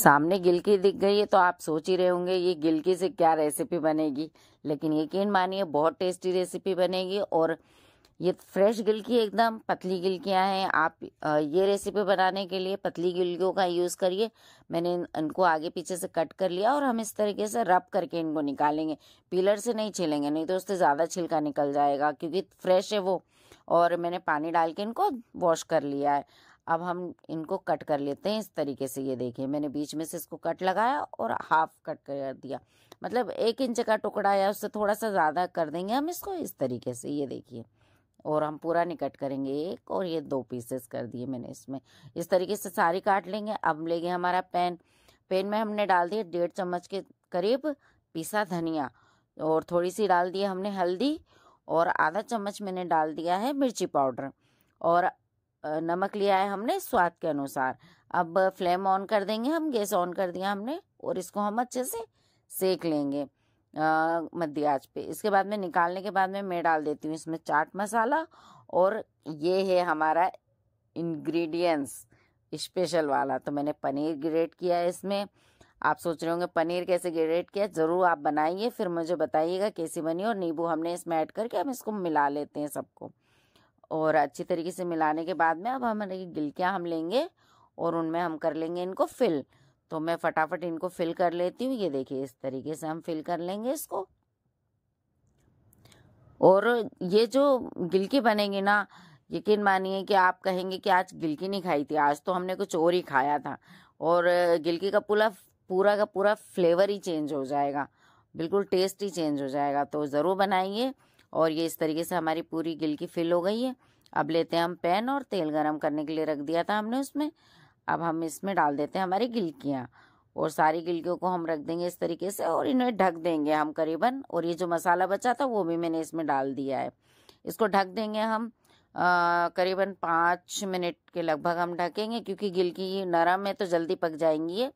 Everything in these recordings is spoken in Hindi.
सामने गिलकी दिख गई है तो आप सोच ही रहे होंगे ये गिलकी से क्या रेसिपी बनेगी लेकिन यकीन मानिए बहुत टेस्टी रेसिपी बनेगी और ये फ्रेश गिलकी एकदम पतली गिलकियाँ हैं आप ये रेसिपी बनाने के लिए पतली गिलकियों का यूज़ करिए मैंने इनको आगे पीछे से कट कर लिया और हम इस तरीके से रब करके इनको निकालेंगे पीलर से नहीं छिलेंगे नहीं तो उससे ज़्यादा छिलका निकल जाएगा क्योंकि फ्रेश है वो और मैंने पानी डाल के इनको वॉश कर लिया है अब हम इनको कट कर लेते हैं इस तरीके से ये देखिए मैंने बीच में से इसको कट लगाया और हाफ कट कर दिया मतलब एक इंच का टुकड़ा या उससे थोड़ा सा ज़्यादा कर देंगे हम इसको इस तरीके से ये देखिए और हम पूरा नहीं कट करेंगे एक और ये दो पीसेस कर दिए मैंने इसमें इस तरीके से सारी काट लेंगे अब लेंगे हमारा पेन पेन में हमने डाल दिया डेढ़ चम्मच के करीब पीसा धनिया और थोड़ी सी डाल दी हमने हल्दी और आधा चम्मच मैंने डाल दिया है मिर्ची पाउडर और नमक लिया है हमने स्वाद के अनुसार अब फ्लेम ऑन कर देंगे हम गैस ऑन कर दिया हमने और इसको हम अच्छे से सेक लेंगे मध्य आँच पे इसके बाद में निकालने के बाद में मैं डाल देती हूँ इसमें चाट मसाला और ये है हमारा इंग्रेडिएंट्स स्पेशल वाला तो मैंने पनीर ग्रेट किया है इसमें आप सोच रहे होंगे पनीर कैसे ग्रेट किया ज़रूर आप बनाइए फिर मुझे बताइएगा कैसी बनी और नींबू हमने इसमें ऐड करके हम इसको मिला लेते हैं सबको और अच्छी तरीके से मिलाने के बाद में अब हम गिलकियाँ हम लेंगे और उनमें हम कर लेंगे इनको फिल तो मैं फटाफट इनको फिल कर लेती हूँ ये देखिए इस तरीके से हम फिल कर लेंगे इसको और ये जो गिलकी बनेगी ना यकीन मानिए कि आप कहेंगे कि आज गिलकी नहीं खाई थी आज तो हमने कुछ और ही खाया था और गिलकी का पूरा पूरा का पूरा फ्लेवर ही चेंज हो जाएगा बिल्कुल टेस्ट ही चेंज हो जाएगा तो ज़रूर बनाइए और ये इस तरीके से हमारी पूरी गिलकी फिल हो गई है अब लेते हैं हम पैन और तेल गरम करने के लिए रख दिया था हमने उसमें अब हम इसमें डाल देते हैं हमारी गिलकियाँ और सारी गिलकियों को हम रख देंगे इस तरीके से और इन्हें ढक देंगे हम करीबन और ये जो मसाला बचा था वो भी मैंने इसमें डाल दिया है इसको ढक देंगे हम करीबन पाँच मिनट के लगभग हम ढकेंगे क्योंकि गिलकी नरम है तो जल्दी पक जाएंगी ये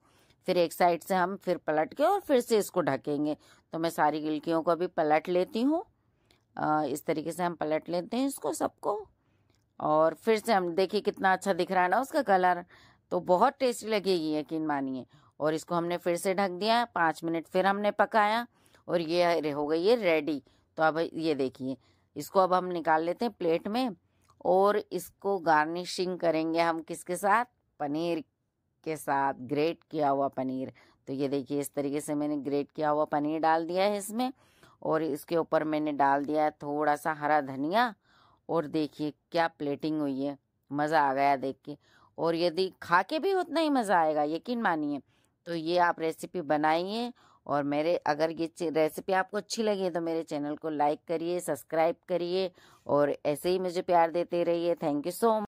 फिर एक साइड से हम फिर पलट के और फिर से इसको ढकेंगे तो मैं सारी गिलकियों को अभी पलट लेती हूँ इस तरीके से हम पलट लेते हैं इसको सबको और फिर से हम देखिए कितना अच्छा दिख रहा है ना उसका कलर तो बहुत टेस्टी लगेगी यकीन मानिए और इसको हमने फिर से ढक दिया पाँच मिनट फिर हमने पकाया और ये हो गई है रेडी तो अब ये देखिए इसको अब हम निकाल लेते हैं प्लेट में और इसको गार्निशिंग करेंगे हम किसके साथ पनीर के साथ ग्रेट किया हुआ पनीर तो ये देखिए इस तरीके से मैंने ग्रेट किया हुआ पनीर डाल दिया है इसमें और इसके ऊपर मैंने डाल दिया है थोड़ा सा हरा धनिया और देखिए क्या प्लेटिंग हुई है मज़ा आ गया देख के और यदि खा के भी उतना ही मज़ा आएगा यकीन मानिए तो ये आप रेसिपी बनाइए और मेरे अगर ये रेसिपी आपको अच्छी लगी तो मेरे चैनल को लाइक करिए सब्सक्राइब करिए और ऐसे ही मुझे प्यार देते रहिए थैंक यू सो मच